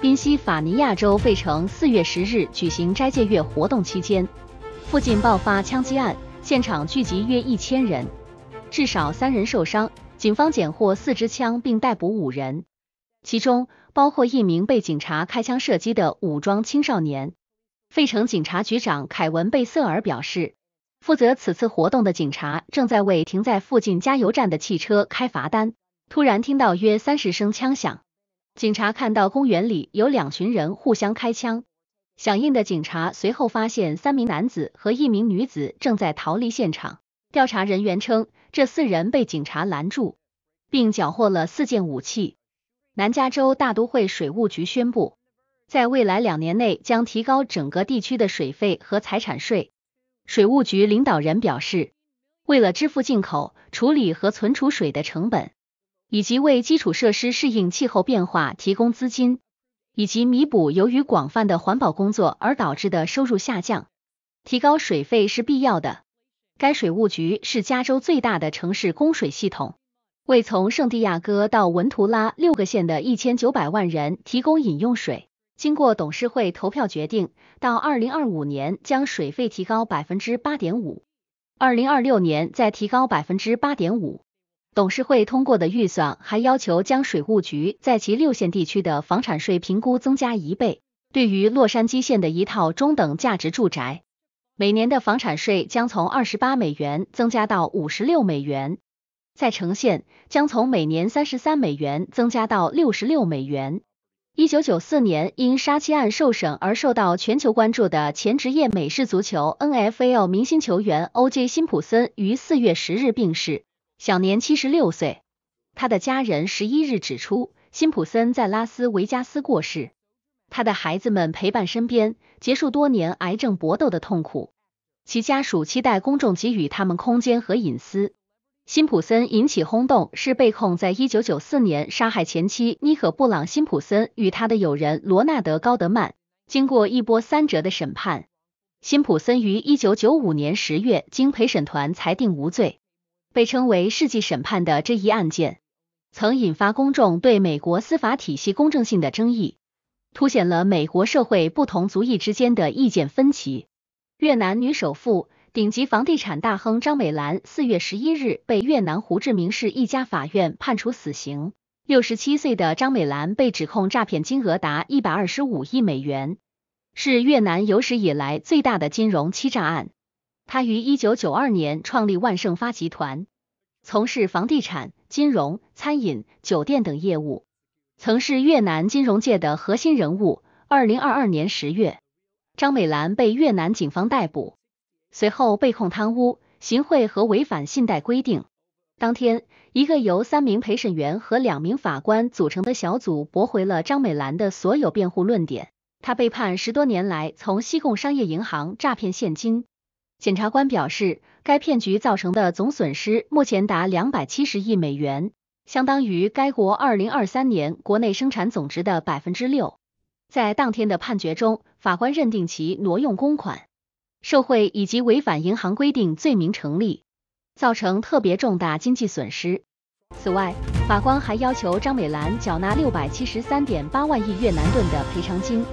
宾夕法尼亚州费城四月十日举行斋戒月活动期间，附近爆发枪击案，现场聚集约一千人，至少三人受伤，警方检获四支枪并逮捕五人，其中包括一名被警察开枪射击的武装青少年。费城警察局长凯文·贝瑟尔表示，负责此次活动的警察正在为停在附近加油站的汽车开罚单，突然听到约三十声枪响。警察看到公园里有两群人互相开枪，响应的警察随后发现三名男子和一名女子正在逃离现场。调查人员称，这四人被警察拦住，并缴获了四件武器。南加州大都会水务局宣布，在未来两年内将提高整个地区的水费和财产税。水务局领导人表示，为了支付进口、处理和存储水的成本。以及为基础设施适应气候变化提供资金，以及弥补由于广泛的环保工作而导致的收入下降，提高水费是必要的。该水务局是加州最大的城市供水系统，为从圣地亚哥到文图拉六个县的一千九百万人提供饮用水。经过董事会投票决定，到二零二五年将水费提高百分之八点五，二零二六年再提高百分之八点五。董事会通过的预算还要求将水务局在其六县地区的房产税评估增加一倍。对于洛杉矶县的一套中等价值住宅，每年的房产税将从二十八美元增加到五十六美元。在城县将从每年三十三美元增加到六十六美元。一九九四年因杀妻案受审而受到全球关注的前职业美式足球 NFL 明星球员 O.J. 辛普森于四月十日病逝。享年七十六岁。他的家人十一日指出，辛普森在拉斯维加斯过世，他的孩子们陪伴身边，结束多年癌症搏斗的痛苦。其家属期待公众给予他们空间和隐私。辛普森引起轰动，是被控在一九九四年杀害前妻妮可·布朗·辛普森与他的友人罗纳德·高德曼。经过一波三折的审判，辛普森于一九九五年十月经陪审团裁定无罪。被称为“世纪审判”的这一案件，曾引发公众对美国司法体系公正性的争议，凸显了美国社会不同族裔之间的意见分歧。越南女首富、顶级房地产大亨张美兰，四月十一日被越南胡志明市一家法院判处死刑。六十七岁的张美兰被指控诈骗金额达一百二十五亿美元，是越南有史以来最大的金融欺诈案。他于一九九二年创立万盛发集团，从事房地产、金融、餐饮、酒店等业务，曾是越南金融界的核心人物。二零二二年十月，张美兰被越南警方逮捕，随后被控贪污、行贿和违反信贷规定。当天，一个由三名陪审员和两名法官组成的小组驳回了张美兰的所有辩护论点，他被判十多年来从西贡商业银行诈骗现金。检察官表示，该骗局造成的总损失目前达两百七十亿美元，相当于该国二零二三年国内生产总值的百分之六。在当天的判决中，法官认定其挪用公款、受贿以及违反银行规定罪名成立，造成特别重大经济损失。此外，法官还要求张美兰缴纳六百七十三点八万亿越南盾的赔偿金。